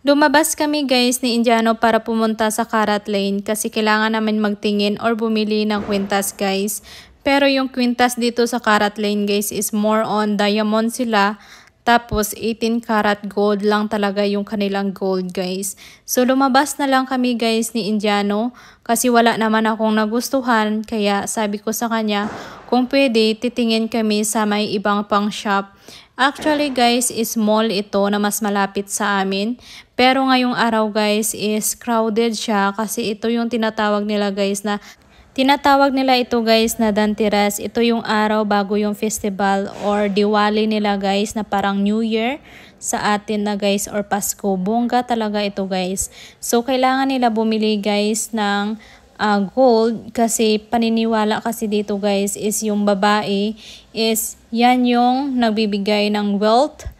Dumabas kami guys ni Indiano para pumunta sa Karat Lane kasi kailangan namin magtingin or bumili ng kwintas guys. Pero yung kwintas dito sa Karat Lane guys is more on diamond sila tapos, 18 karat gold lang talaga yung kanilang gold, guys. So, lumabas na lang kami, guys, ni Indiano. Kasi wala naman akong nagustuhan. Kaya, sabi ko sa kanya, kung pwede, titingin kami sa may ibang pang shop. Actually, guys, is mall ito na mas malapit sa amin. Pero ngayong araw, guys, is crowded siya kasi ito yung tinatawag nila, guys, na Tinatawag nila ito guys na Dantiras. Ito yung araw bago yung festival or Diwali nila guys na parang New Year sa atin na guys or Pasko. Bongga talaga ito guys. So kailangan nila bumili guys ng uh, gold kasi paniniwala kasi dito guys is yung babae is yan yung nagbibigay ng wealth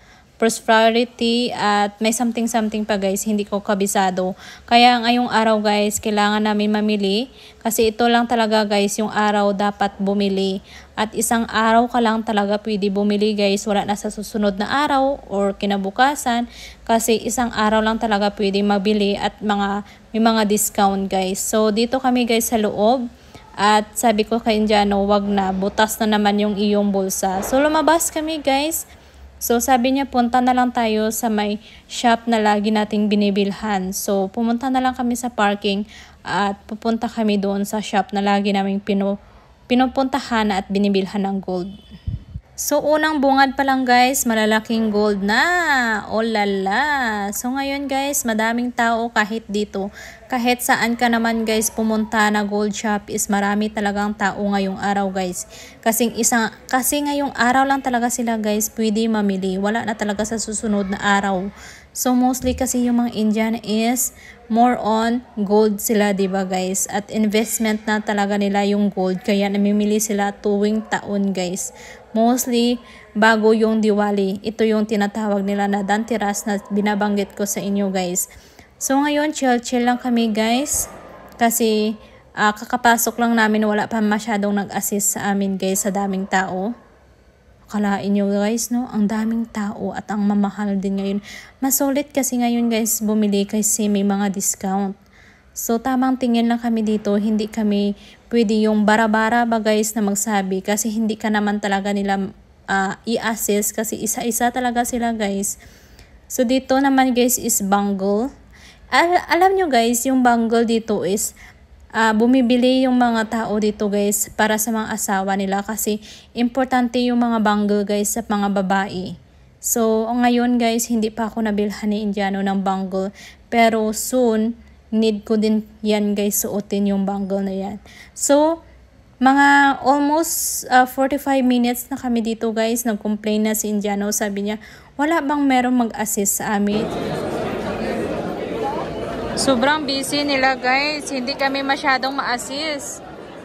prosperity at may something-something pa guys, hindi ko kabisado. Kaya ngayong araw guys, kailangan namin mamili kasi ito lang talaga guys, yung araw dapat bumili. At isang araw ka lang talaga pwede bumili guys, wala na sa susunod na araw or kinabukasan kasi isang araw lang talaga pwede mabili at mga may mga discount guys. So dito kami guys sa loob. At sabi ko kay Indiano, wag na, butas na naman yung iyong bulsa. So lumabas kami guys. So sabi niya punta na lang tayo sa may shop na lagi nating binibilhan. So pumunta na lang kami sa parking at pupunta kami doon sa shop na lagi naming pinu pinupuntahan at binibilhan ng gold. So, unang bungad pa lang guys, malalaking gold na. Oh la la. So, ngayon guys, madaming tao kahit dito. Kahit saan ka naman guys pumunta na gold shop is marami talagang tao ngayong araw guys. Kasi, isang, kasi ngayong araw lang talaga sila guys pwede mamili. Wala na talaga sa susunod na araw. So, mostly kasi yung mga Indian is more on gold sila, ba diba guys? At investment na talaga nila yung gold. Kaya namimili sila tuwing taon guys. Mostly, bago yung Diwali. Ito yung tinatawag nila na dantiras na binabanggit ko sa inyo guys. So ngayon, chill-chill lang kami guys. Kasi uh, kakapasok lang namin, wala pa masyadong nag-assist sa amin guys sa daming tao. Kalain nyo guys, no? Ang daming tao at ang mamahal din ngayon. Masulit kasi ngayon guys, bumili kasi may mga discount. So tamang tingin lang kami dito, hindi kami pwede yung barabara ba guys na magsabi kasi hindi ka naman talaga nila uh, ah, i-assess kasi isa-isa talaga sila guys. So dito naman guys is bangle. Al alam nyo guys, yung bangle dito is uh, bumibili yung mga tao dito guys para sa mga asawa nila kasi importante yung mga bangle guys sa mga babae. So ngayon guys, hindi pa ako nabilhan ni Indiano ng bangle pero soon need ko din yan guys suotin yung bangle na yan. So, mga almost uh, ah, 45 minutes na kami dito guys. Nag-complain na si Indiano. Sabi niya, wala bang merong mag-assist sa amin? Sobrang busy nila guys. Hindi kami masyadong ma-assist.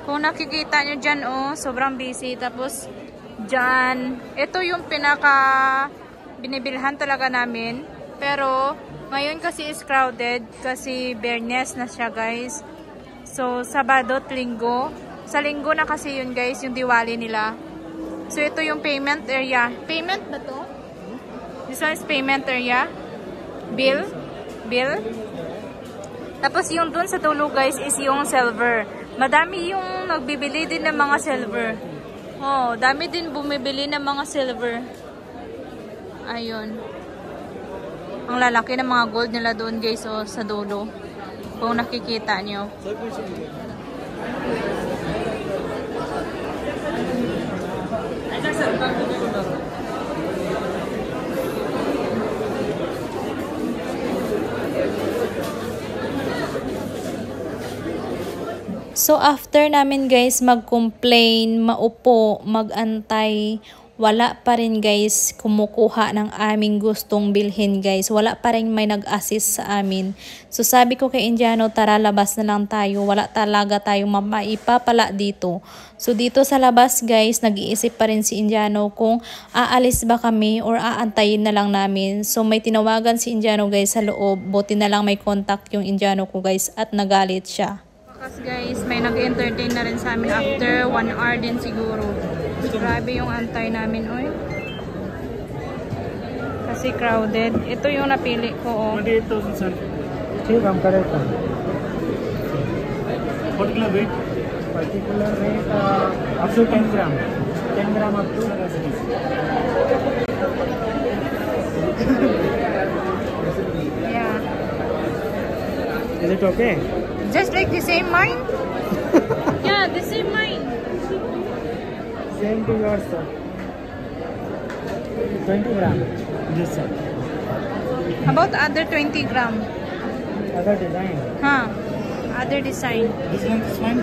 Kung nakikita nyo dyan oh, sobrang busy. Tapos, dyan. Ito yung pinaka binibilhan talaga namin. Pero, ngayon kasi is crowded kasi Bernes na siya guys. So, Sabado Linggo. Sa Linggo na kasi yun guys, yung Diwali nila. So, ito yung payment area. Payment ba to? This one is payment area. Bill. Bill. Tapos yung dun sa tulo guys is yung silver. Madami yung nagbibili din ng mga silver. Oh, dami din bumibili ng mga silver. Ayun. Ang lalaki ng mga gold nila doon guys oh, sa dulo. Kung nakikita nyo. So after namin guys mag-complain, maupo, mag-antay, wala pa rin guys kumukuha ng aming gustong bilhin guys. Wala pa rin may nag-assist sa amin. So sabi ko kay Indiano, tara labas na lang tayo. Wala talaga tayong mapaipapala dito. So dito sa labas guys, nag-iisip pa rin si Indiano kung aalis ba kami or aantayin na lang namin. So may tinawagan si Indiano guys sa loob. Buti na lang may contact yung Indiano ko guys at nagalit siya. Bakas guys, may nag-entertain na rin sa amin after 1 hour din siguro. Grabe yung antay namin, oy. Kasi crowded. Ito yung napili ko, oh. Dito sa Sige, kam kare ka. Particular rate? Particular rate, uh, up to 10 gram. 10 gram up to. Uh, yeah. Is it okay? Just like the same mine? yeah, the same mine. Same to yours, sir. 20 gram. Yes, sir. About other 20 gram. Other design. Huh. Other design. This one, this one.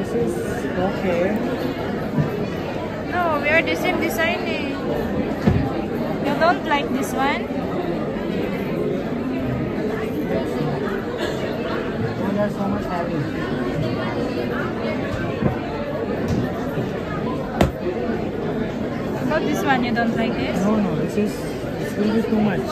This is okay. No, we are the same design. You don't like this one? Oh, that's so much heavy. So this one you don't like this? No, no, this is, this will be too much.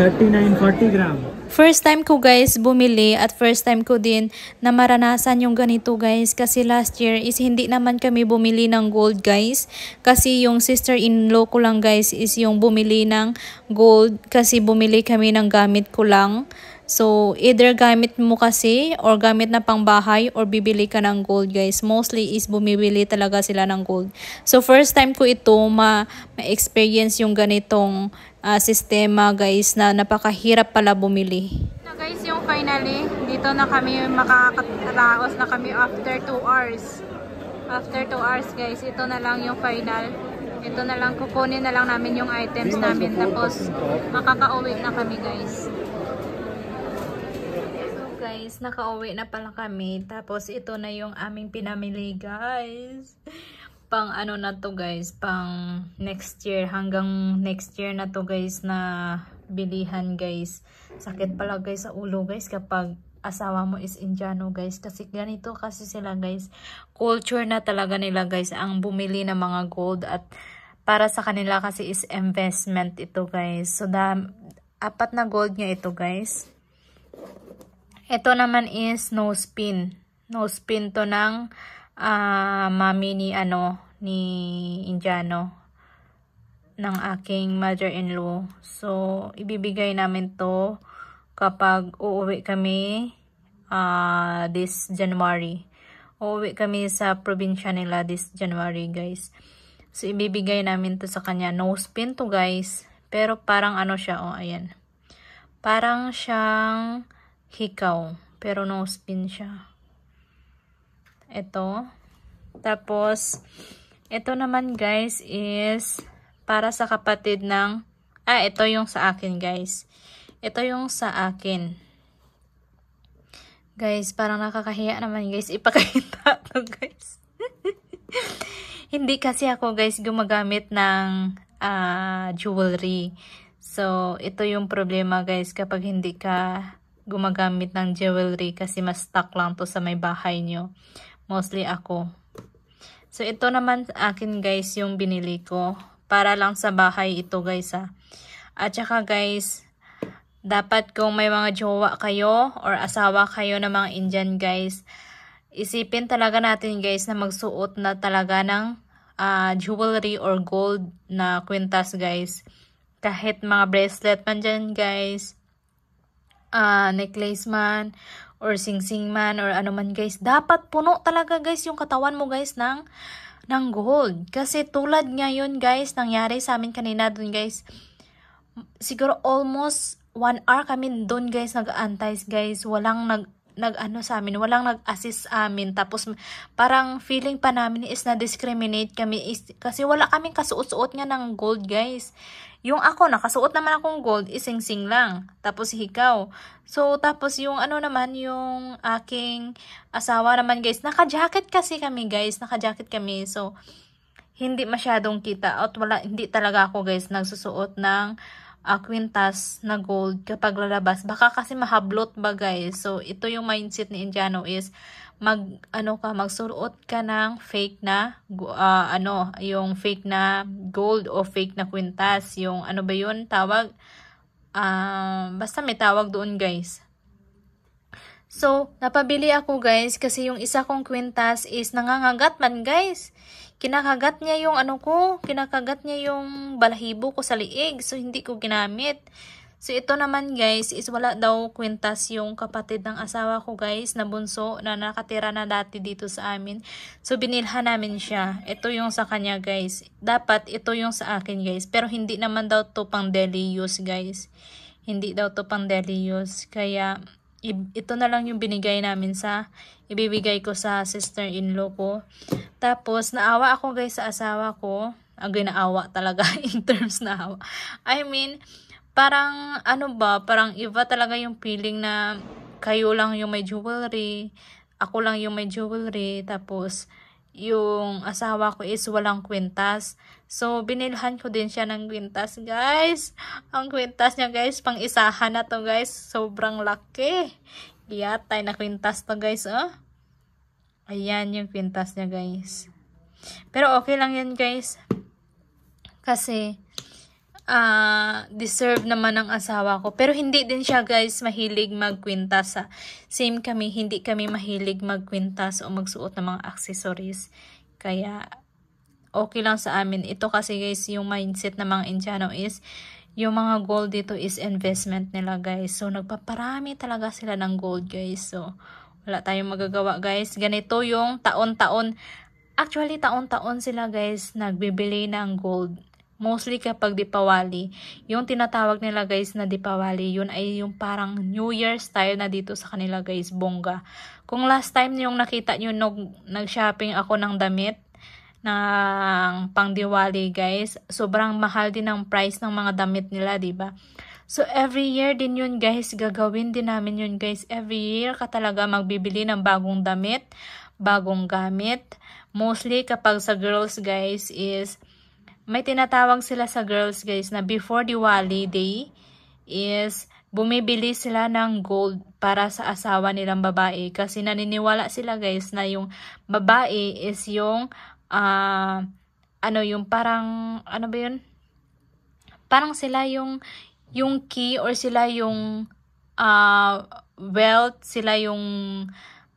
Thirty-nine, forty gram. First time ko guys bumili at first time ko din na maranasan yung ganito guys kasi last year is hindi naman kami bumili ng gold guys kasi yung sister-in-law ko lang guys is yung bumili ng gold kasi bumili kami ng gamit ko lang. So, either gamit mo kasi or gamit na pangbahay or bibili ka ng gold guys. Mostly is bumibili talaga sila ng gold. So, first time ko ito ma-experience ma yung ganitong uh, sistema guys na napakahirap pala bumili. Na guys, yung finally, dito na kami makakataos na kami after 2 hours. After 2 hours guys, ito na lang yung final. Ito na lang, kukunin na lang namin yung items namin. Tapos, makakauwi na kami guys guys, nakauwi na pala kami. Tapos ito na yung aming pinamili guys. Pang ano na to guys, pang next year. Hanggang next year na to guys na bilihan guys. Sakit pala guys sa ulo guys kapag asawa mo is Indiano guys. Kasi ganito kasi sila guys. Culture na talaga nila guys ang bumili ng mga gold at para sa kanila kasi is investment ito guys. So, da, apat na gold niya ito guys. Ito naman is no spin. No spin to ng uh, ah, mami ni ano ni Indiano ng aking mother-in-law. So, ibibigay namin to kapag uuwi kami uh, this January. Uuwi kami sa probinsya nila this January, guys. So, ibibigay namin to sa kanya. No spin to, guys. Pero parang ano siya, oh, ayan. Parang siyang hikaw. Pero no spin siya. Ito. Tapos, ito naman guys is para sa kapatid ng, ah, ito yung sa akin guys. Ito yung sa akin. Guys, parang nakakahiya naman guys. Ipakita to guys. Hindi kasi ako guys gumagamit ng uh, jewelry. So, ito yung problema guys kapag hindi ka gumagamit ng jewelry kasi mas stuck lang to sa may bahay nyo. Mostly ako. So, ito naman akin guys yung binili ko. Para lang sa bahay ito guys ha. Ah. At saka guys, dapat kung may mga jowa kayo or asawa kayo ng mga Indian guys, isipin talaga natin guys na magsuot na talaga ng uh, jewelry or gold na kwintas guys. Kahit mga bracelet man dyan guys uh, necklace man, or singsing man, or ano man guys, dapat puno talaga guys yung katawan mo guys ng, ng gold. Kasi tulad ngayon guys, nangyari sa amin kanina dun guys, siguro almost 1 hour kami dun guys nag-antays guys, walang nag nag-ano sa amin, walang nag-assist amin. Tapos parang feeling pa namin is na-discriminate kami is, kasi wala kaming kasuot-suot nga ng gold, guys. Yung ako, nakasuot naman akong gold, ising-sing lang. Tapos hikaw. So, tapos yung ano naman, yung aking asawa naman, guys. Naka-jacket kasi kami, guys. Naka-jacket kami. So, hindi masyadong kita At Wala, hindi talaga ako, guys, nagsusuot ng uh, ah, quintas na gold kapag lalabas. Baka kasi mahablot ba guys. So, ito yung mindset ni Indiano is mag, ano ka, magsuot ka ng fake na, uh, ano, yung fake na gold o fake na quintas. Yung ano ba yun, tawag? Uh, basta may tawag doon guys. So, napabili ako guys kasi yung isa kong kwintas is nangangagat man guys. Kinakagat niya yung ano ko, kinakagat niya yung balahibo ko sa liig. So, hindi ko ginamit. So, ito naman guys is wala daw kwintas yung kapatid ng asawa ko guys na bunso na nakatira na dati dito sa amin. So, binilhan namin siya. Ito yung sa kanya guys. Dapat ito yung sa akin guys. Pero hindi naman daw to pang daily use guys. Hindi daw to pang daily use. Kaya, ito na lang yung binigay namin sa, ibibigay ko sa sister-in-law ko. Tapos, naawa ako guys sa asawa ko. Ang ginaawa talaga in terms na awa. I mean, parang ano ba, parang iba talaga yung feeling na kayo lang yung may jewelry, ako lang yung may jewelry, tapos yung asawa ko is walang kwintas. So, binilhan ko din siya ng kwintas, guys. Ang kwintas niya, guys, pang isahan na to, guys. Sobrang laki. Yatay na kwintas to, guys, oh. Ayan yung kwintas niya, guys. Pero okay lang yan, guys. Kasi, uh, deserve naman ng asawa ko. Pero hindi din siya guys mahilig magkwintas. Ha? Same kami, hindi kami mahilig magkwintas o magsuot ng mga accessories. Kaya okay lang sa amin. Ito kasi guys, yung mindset ng mga Indiano is, yung mga gold dito is investment nila guys. So, nagpaparami talaga sila ng gold guys. So, wala tayong magagawa guys. Ganito yung taon-taon. Actually, taon-taon sila guys nagbibili ng gold. Mostly kapag Dipawali. Yung tinatawag nila guys na Dipawali, yun ay yung parang New Year's style na dito sa kanila guys, bongga. Kung last time yung nakita nyo nag-shopping ako ng damit, ng pangdiwali guys. Sobrang mahal din ang price ng mga damit nila, 'di ba? So every year din 'yun guys, gagawin din namin 'yun guys. Every year ka talaga magbibili ng bagong damit, bagong gamit. Mostly kapag sa girls guys is may tinatawag sila sa girls guys na before Diwali day is bumibili sila ng gold para sa asawa nilang babae kasi naniniwala sila guys na yung babae is yung uh, ano yung parang, ano ba yun? Parang sila yung, yung key or sila yung uh, wealth, sila yung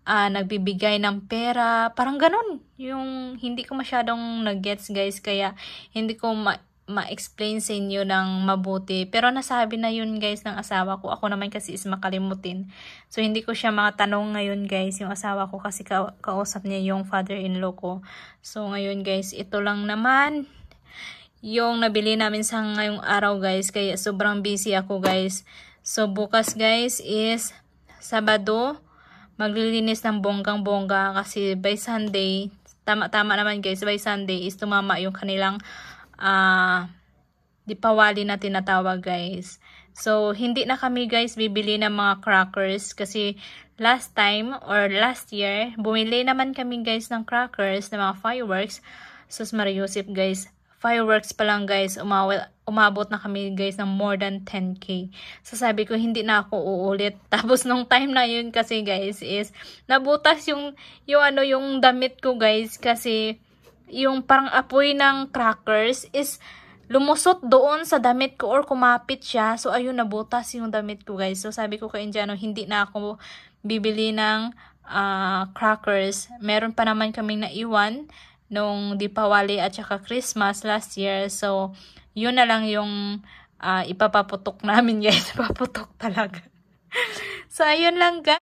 uh, nagbibigay ng pera. Parang ganun. Yung hindi ko masyadong nag-gets guys. Kaya hindi ko ma- ma-explain sa inyo ng mabuti. Pero nasabi na yun guys ng asawa ko. Ako naman kasi is makalimutin. So hindi ko siya mga tanong ngayon guys yung asawa ko kasi ka kausap niya yung father-in-law ko. So ngayon guys, ito lang naman yung nabili namin sa ngayong araw guys. Kaya sobrang busy ako guys. So bukas guys is Sabado. Maglilinis ng bonggang-bongga kasi by Sunday, tama-tama naman guys, by Sunday is tumama yung kanilang uh, ah, dipawali na tinatawag guys. So, hindi na kami guys bibili ng mga crackers kasi last time or last year, bumili naman kami guys ng crackers, ng mga fireworks. Sus Mariusip guys, fireworks pa lang guys, umawal, umabot na kami guys ng more than 10k. So sabi ko, hindi na ako uulit. Tapos nung time na yun kasi guys is, nabutas yung, yung ano, yung damit ko guys kasi yung parang apoy ng crackers is lumusot doon sa damit ko or kumapit siya. So, ayun, nabutas yung damit ko, guys. So, sabi ko kay Indiano, hindi na ako bibili ng uh, crackers. Meron pa naman kaming naiwan nung Dipawali at saka Christmas last year. So, yun na lang yung uh, ipapaputok namin, guys. Paputok talaga. so, ayun lang, guys.